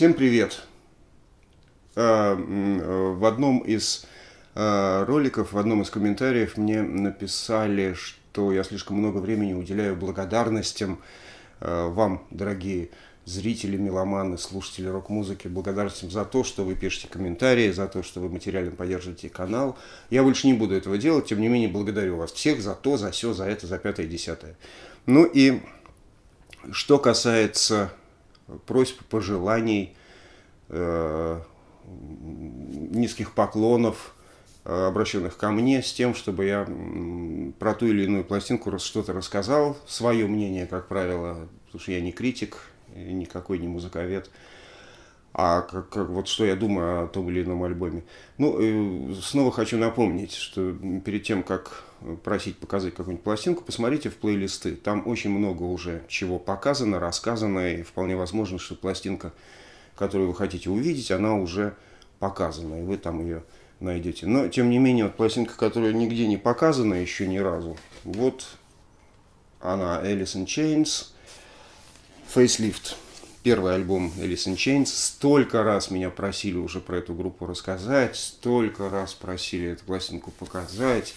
Всем привет! А, э, в одном из а, роликов, в одном из комментариев мне написали, что я слишком много времени уделяю благодарностям а, вам, дорогие зрители, меломаны, слушатели рок-музыки, благодарностям за то, что вы пишете комментарии, за то, что вы материально поддерживаете канал. Я больше не буду этого делать, тем не менее благодарю вас всех за то, за все, за это, за пятое, десятое. Ну и что касается просьб, пожеланий, э, низких поклонов, э, обращенных ко мне, с тем, чтобы я про ту или иную пластинку что-то рассказал, свое мнение, как правило, потому что я не критик, никакой не музыковед а как, как, вот что я думаю о том или ином альбоме. Ну, э, снова хочу напомнить, что перед тем, как э, просить показать какую-нибудь пластинку, посмотрите в плейлисты. Там очень много уже чего показано, рассказано, и вполне возможно, что пластинка, которую вы хотите увидеть, она уже показана, и вы там ее найдете. Но, тем не менее, вот пластинка, которая нигде не показана еще ни разу, вот она, Alice in Chains, Facelift первый альбом Alice in Chains. Столько раз меня просили уже про эту группу рассказать, столько раз просили эту пластинку показать,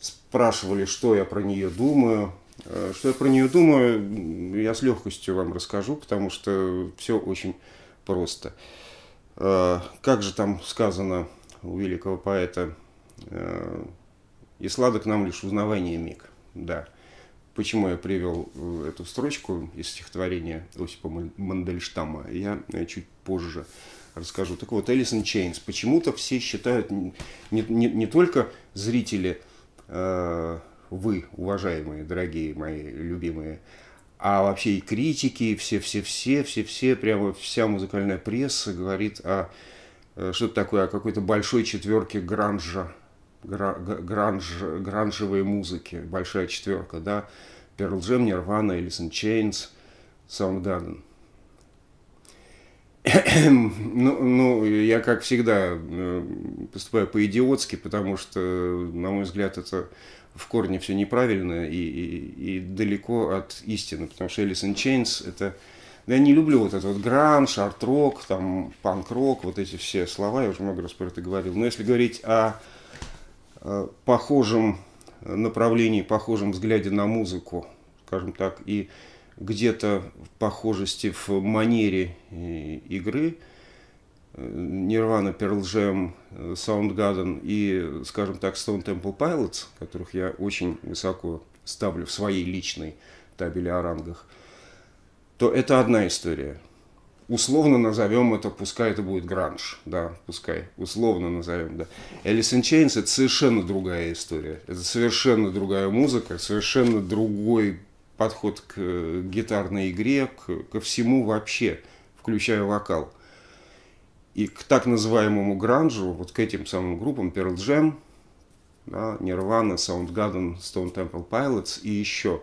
спрашивали, что я про нее думаю. Э, что я про нее думаю, я с легкостью вам расскажу, потому что все очень просто. Э, как же там сказано у великого поэта, э, «И сладок нам лишь узнавание миг». Да, Почему я привел э, эту строчку из стихотворения Осипа Мандельштама, я э, чуть позже расскажу. Так вот, Элисон Чейнс. Почему-то все считают, не, не, не только зрители, э, вы, уважаемые, дорогие мои, любимые, а вообще и критики, все-все-все, все-все, прямо вся музыкальная пресса говорит о э, что-то такое, о какой-то большой четверке гранжа гранж, гранжевой музыки, большая четверка, да, Pearl Jam, Nirvana, Alice in Chains, Soundgarden. ну, ну, я, как всегда, э, поступаю по-идиотски, потому что, на мой взгляд, это в корне все неправильно и, и, и далеко от истины, потому что Alice in Chains – это я не люблю вот этот вот гранж, арт-рок, там, панк-рок, вот эти все слова, я уже много раз про это говорил. Но если говорить о Э, похожем направлении, похожем взгляде на музыку, скажем так, и где-то в похожести в манере игры. Э, Nirvana, Pearl Jam, Soundgarden и, скажем так, Stone Temple Pilots, которых я очень высоко ставлю в своей личной табели о рангах, то это одна история – условно назовем это, пускай это будет гранж, да, пускай, условно назовем, да. Alice in Chains это совершенно другая история, это совершенно другая музыка, совершенно другой подход к э, гитарной игре, к, ко всему вообще, включая вокал. И к так называемому гранжу, вот к этим самым группам, Pearl Jam, да, Nirvana, Soundgarden, Stone Temple Pilots и еще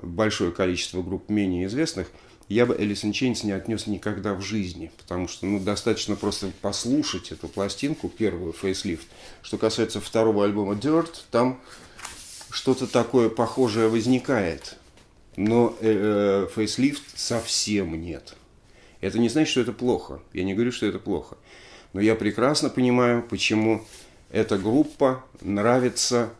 большое количество групп менее известных – я бы Элисон Чейнс не отнес никогда в жизни, потому что ну, достаточно просто послушать эту пластинку, первую, фейслифт. Что касается второго альбома Dirt, там что-то такое похожее возникает, но э, э, совсем нет. Это не значит, что это плохо. Я не говорю, что это плохо. Но я прекрасно понимаю, почему эта группа нравится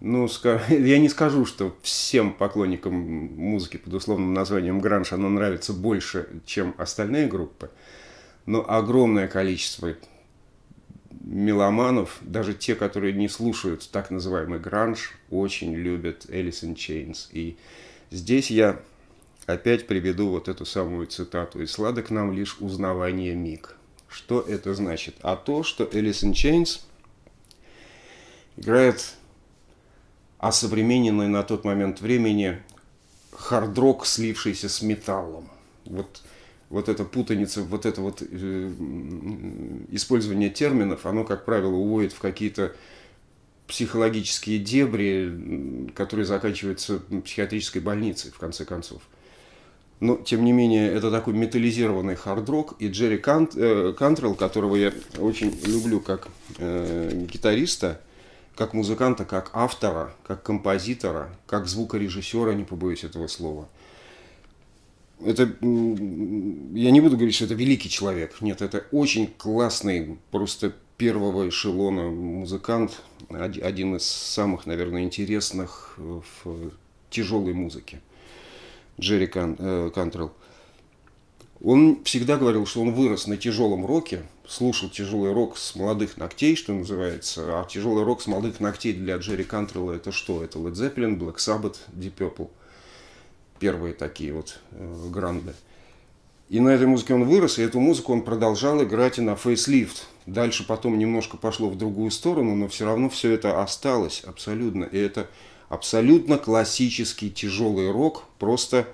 ну, я не скажу, что всем поклонникам музыки под условным названием гранж оно нравится больше, чем остальные группы, но огромное количество меломанов, даже те, которые не слушают так называемый гранж, очень любят Alice Чейнс. И здесь я опять приведу вот эту самую цитату. «И сладок нам лишь узнавание миг». Что это значит? А то, что Alice Чейнс играет осовремененный на тот момент времени хардрок, слившийся с металлом. Вот, вот эта путаница, вот это вот э, использование терминов, оно, как правило, уводит в какие-то психологические дебри, которые заканчиваются психиатрической больницей, в конце концов. Но, тем не менее, это такой металлизированный хардрок. И Джерри Кант, э, Кантрелл, которого я очень люблю как э, гитариста, как музыканта, как автора, как композитора, как звукорежиссера, не побоюсь этого слова. Это, я не буду говорить, что это великий человек. Нет, это очень классный, просто первого эшелона музыкант, один из самых, наверное, интересных э, в тяжелой музыке, Джерри Кан, э, Кантрелл. Он всегда говорил, что он вырос на тяжелом роке, слушал тяжелый рок с молодых ногтей, что называется. А тяжелый рок с молодых ногтей для Джерри Кантрелла это что? Это Led Zeppelin, Black Sabbath, Deep Purple. Первые такие вот э, гранды. И на этой музыке он вырос, и эту музыку он продолжал играть и на фейслифт. Дальше потом немножко пошло в другую сторону, но все равно все это осталось абсолютно. И это абсолютно классический тяжелый рок, просто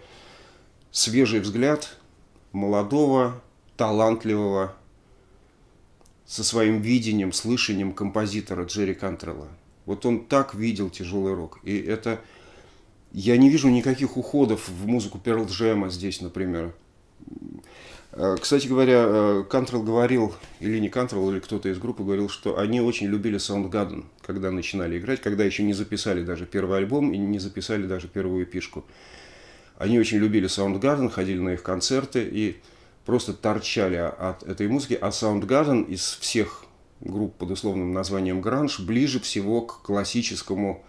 свежий взгляд молодого, талантливого со своим видением, слышанием композитора Джерри Кантрелла. Вот он так видел тяжелый рок. И это... Я не вижу никаких уходов в музыку Перл Джема здесь, например. Э, кстати говоря, э, Кантрелл говорил, или не Кантрелл, или кто-то из группы говорил, что они очень любили Soundgarden, когда начинали играть, когда еще не записали даже первый альбом и не записали даже первую пишку. Они очень любили Soundgarden, ходили на их концерты, и просто торчали от этой музыки, а Soundgarden из всех групп под условным названием гранж ближе всего к классическому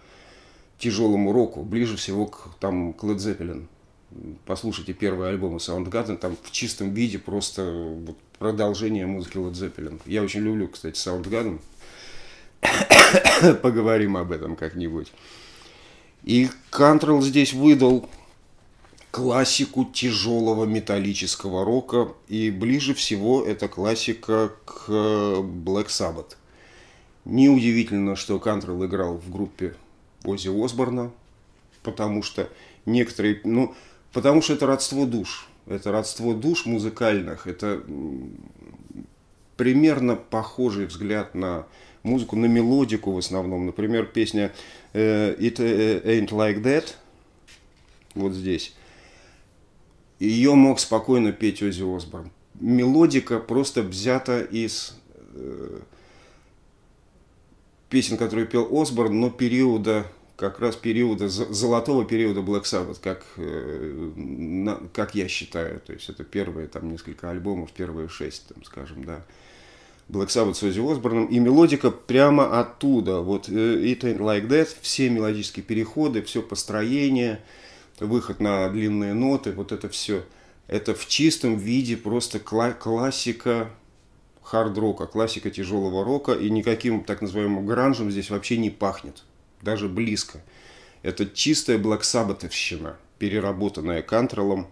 тяжелому року, ближе всего к там к Led Zeppelin. Послушайте первые альбомы Soundgarden, там в чистом виде просто вот, продолжение музыки Led Zeppelin. Я очень люблю, кстати, Soundgarden. Поговорим об этом как-нибудь. И Кантрол здесь выдал классику тяжелого металлического рока, и ближе всего эта классика к э, Black Sabbath. Неудивительно, что Кантрелл играл в группе Оззи Осборна, потому что некоторые, ну, потому что это родство душ, это родство душ музыкальных, это примерно похожий взгляд на музыку, на мелодику в основном. Например, песня э, «It э, ain't like that» вот здесь. И ее мог спокойно петь Ози Осборн. Мелодика просто взята из э, песен, которые пел Осборн, но периода как раз периода, золотого периода Black Sabbath, как, э, как я считаю. То есть это первые там несколько альбомов, первые шесть, там, скажем, да. Black Sabbath с Оззи Осборном. И мелодика прямо оттуда. Вот э, It Ain't Like That, все мелодические переходы, все построение – выход на длинные ноты, вот это все. Это в чистом виде просто кла- классика хард-рока, классика тяжелого рока, и никаким так называемым гранжем здесь вообще не пахнет, даже близко. Это чистая блэксабатовщина, переработанная Кантролом.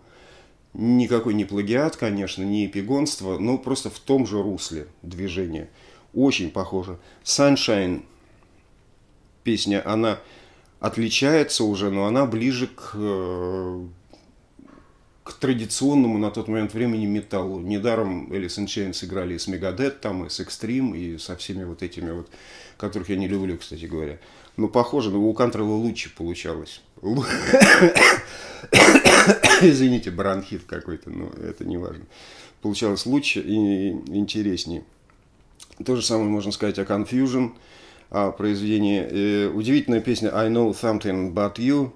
Никакой не плагиат, конечно, не эпигонство, но просто в том же русле движения. Очень похоже. Sunshine, песня, она отличается уже, но она ближе к, э, к традиционному на тот момент времени металлу. Недаром Alice in играли и с Megadeth, там, и с Extreme, и со всеми вот этими вот, которых я не люблю, кстати говоря. Но ну, похоже, но ну, у Кантрелла лучше получалось. Извините, бронхит какой-то, но это не важно. Получалось лучше и интереснее. То же самое можно сказать о Confusion а, произведение. удивительная песня «I know something about you».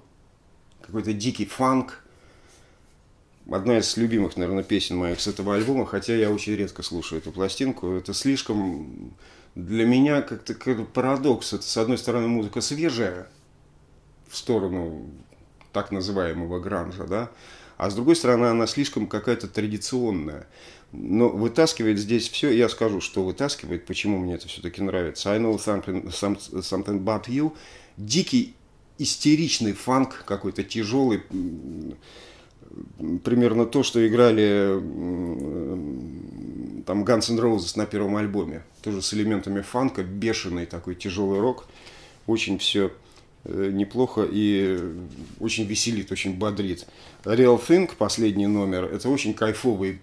Какой-то дикий фанк. Одна из любимых, наверное, песен моих с этого альбома, хотя я очень редко слушаю эту пластинку. Это слишком для меня как-то как парадокс. Это, с одной стороны, музыка свежая в сторону так называемого гранжа, да, а с другой стороны она слишком какая-то традиционная. Но вытаскивает здесь все, я скажу, что вытаскивает, почему мне это все-таки нравится. I know something, something about you. Дикий истеричный фанк какой-то тяжелый, примерно то, что играли там Guns N' Roses на первом альбоме. Тоже с элементами фанка, бешеный такой тяжелый рок. Очень все Э, неплохо и очень веселит, очень бодрит. Real Thing, последний номер, это очень кайфовый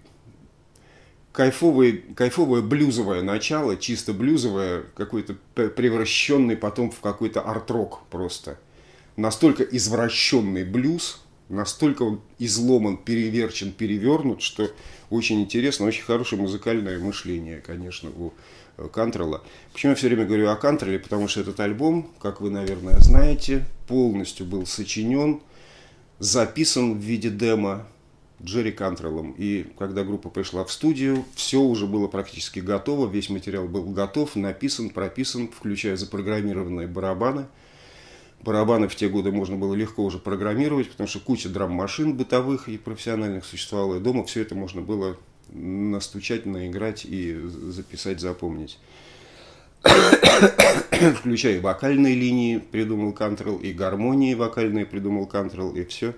кайфовый, кайфовое блюзовое начало, чисто блюзовое, какой-то превращенный потом в какой-то арт-рок просто. Настолько извращенный блюз, настолько он изломан, переверчен, перевернут, что очень интересно, очень хорошее музыкальное мышление, конечно, у Кантрела. Почему я все время говорю о Кантреле? Потому что этот альбом, как вы, наверное, знаете, полностью был сочинен, записан в виде демо Джерри Кантреллом. И когда группа пришла в студию, все уже было практически готово, весь материал был готов, написан, прописан, включая запрограммированные барабаны. Барабаны в те годы можно было легко уже программировать, потому что куча драм-машин бытовых и профессиональных существовало и дома все это можно было настучать, наиграть и записать, запомнить. Включая вокальные линии, придумал Кантрелл, и гармонии вокальные придумал Кантрелл, и все.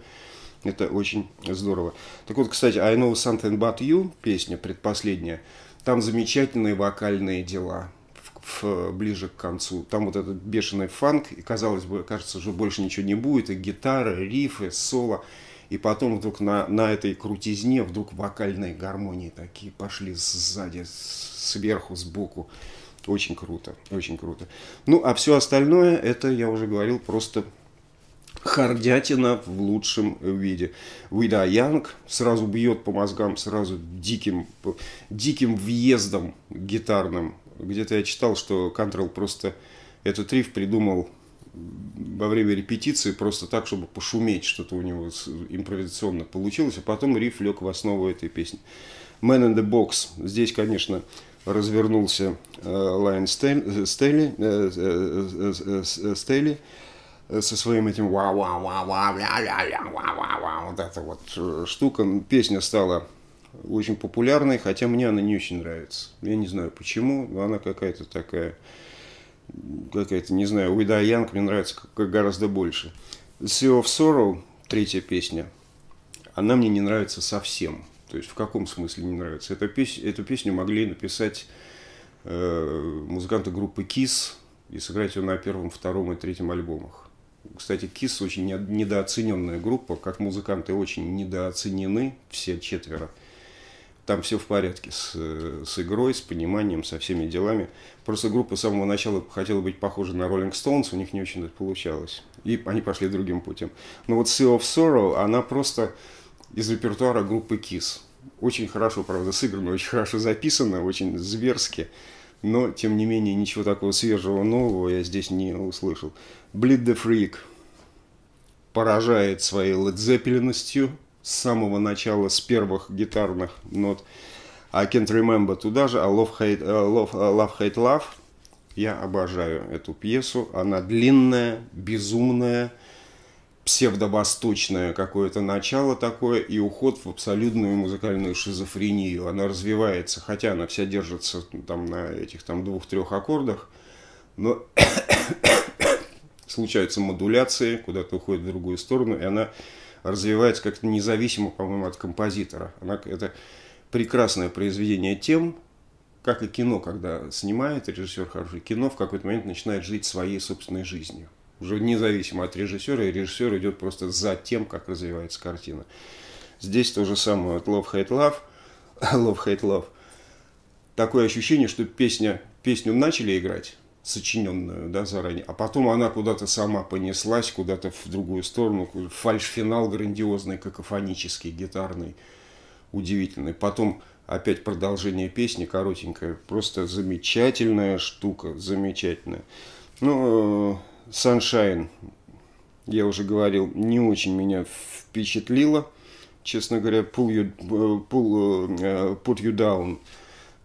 Это очень здорово. Так вот, кстати, I Know Something About You, песня предпоследняя, там замечательные вокальные дела в, в, ближе к концу. Там вот этот бешеный фанк, и казалось бы, кажется, уже больше ничего не будет, и гитара, рифы, соло – и потом вдруг на, на этой крутизне, вдруг вокальные гармонии такие пошли сзади, сверху, сбоку. Очень круто, очень круто. Ну, а все остальное, это, я уже говорил, просто хардятина в лучшем виде. Уида Янг сразу бьет по мозгам, сразу диким, диким въездом гитарным. Где-то я читал, что Кантрелл просто этот риф придумал во время репетиции просто так, чтобы пошуметь, что-то у него импровизационно получилось, а потом риф лег в основу этой песни. Man in the Box. Здесь, конечно, развернулся э, Лайн Стейли э, э, со своим этим ва ва ва ва ля ля ля ва ва ва вот эта вот штука. Песня стала очень популярной, хотя мне она не очень нравится. Я не знаю почему, но она какая-то такая какая-то, не знаю, Уида Янг мне нравится как гораздо больше. Sea of Sorrow, третья песня, она мне не нравится совсем. То есть в каком смысле не нравится? Эту, пес... Эту песню могли написать э, музыканты группы Kiss и сыграть ее на первом, втором и третьем альбомах. Кстати, Kiss очень недооцененная группа, как музыканты очень недооценены, все четверо там все в порядке с, э, с игрой, с пониманием, со всеми делами. Просто группа с самого начала хотела быть похожа на Rolling Stones, у них не очень это получалось. И они пошли другим путем. Но вот Sea of Sorrow, она просто из репертуара группы Kiss. Очень хорошо, правда, сыграно, очень хорошо записано, очень зверски. Но, тем не менее, ничего такого свежего, нового я здесь не услышал. Bleed the Freak поражает своей ледзепеленностью – с самого начала, с первых гитарных нот. I Can't Remember туда же, I Love Hate э, Love, э, love, hate, love. Я обожаю эту пьесу. Она длинная, безумная, псевдовосточное какое-то начало такое и уход в абсолютную музыкальную шизофрению. Она развивается, хотя она вся держится там на этих там двух-трех аккордах, но случаются модуляции, куда-то уходит в другую сторону, и она развивается как-то независимо, по-моему, от композитора. Она, это прекрасное произведение тем, как и кино, когда снимает режиссер хороший кино, в какой-то момент начинает жить своей собственной жизнью. Уже независимо от режиссера, и режиссер идет просто за тем, как развивается картина. Здесь то же самое, вот Love Hate Love, Love Hate Love. Такое ощущение, что песня, песню начали играть, сочиненную, да, заранее. А потом она куда-то сама понеслась, куда-то в другую сторону. Фальш-финал грандиозный, какофонический, гитарный, удивительный. Потом опять продолжение песни, коротенькое. Просто замечательная штука, замечательная. Ну, э, Sunshine, я уже говорил, не очень меня впечатлило. Честно говоря, pull you, э, pull, э, put you down –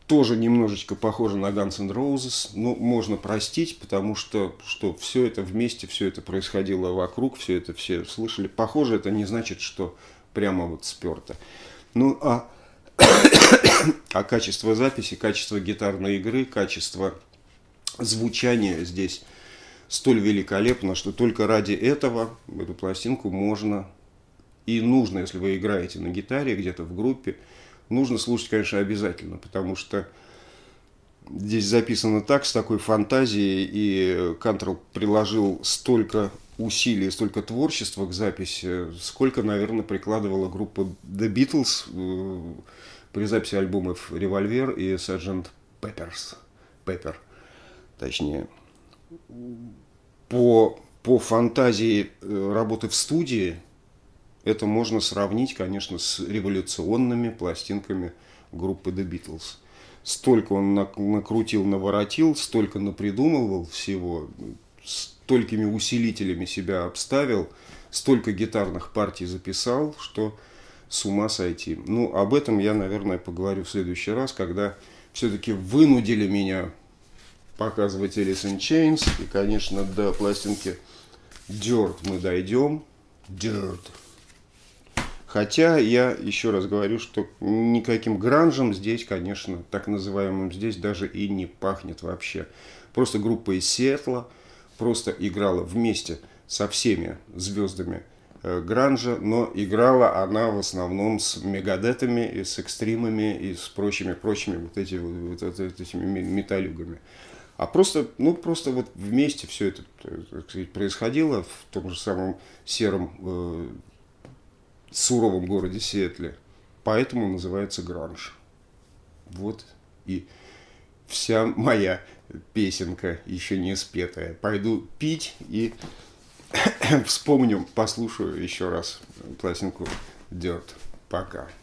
тоже немножечко похоже на Guns N' Roses, но ну, можно простить, потому что, что все это вместе, все это происходило вокруг, все это все слышали. Похоже, это не значит, что прямо вот сперто. Ну, а, а качество записи, качество гитарной игры, качество звучания здесь столь великолепно, что только ради этого эту пластинку можно и нужно, если вы играете на гитаре где-то в группе, нужно слушать, конечно, обязательно, потому что здесь записано так, с такой фантазией, и Кантрел приложил столько усилий, столько творчества к записи, сколько, наверное, прикладывала группа The Beatles э, при записи альбомов «Револьвер» и «Sergeant Peppers». Pepper, точнее. По, по фантазии э, работы в студии – это можно сравнить, конечно, с революционными пластинками группы The Beatles. Столько он накрутил, наворотил, столько напридумывал всего, столькими усилителями себя обставил, столько гитарных партий записал, что с ума сойти. Ну, об этом я, наверное, поговорю в следующий раз, когда все-таки вынудили меня показывать Alice in Chains. И, конечно, до пластинки Dirt мы дойдем. Dirt. Хотя я еще раз говорю, что никаким гранжем здесь, конечно, так называемым здесь даже и не пахнет вообще. Просто группа из Сиэтла просто играла вместе со всеми звездами э, гранжа, но играла она в основном с мегадетами и с экстримами и с прочими-прочими вот, эти, вот, вот, вот этими металюгами. А просто, ну, просто вот вместе все это э, сказать, происходило в том же самом сером э, суровом городе Сиэтле. Поэтому называется гранж. Вот и вся моя песенка, еще не спетая. Пойду пить и вспомню, послушаю еще раз пластинку Dirt. Пока.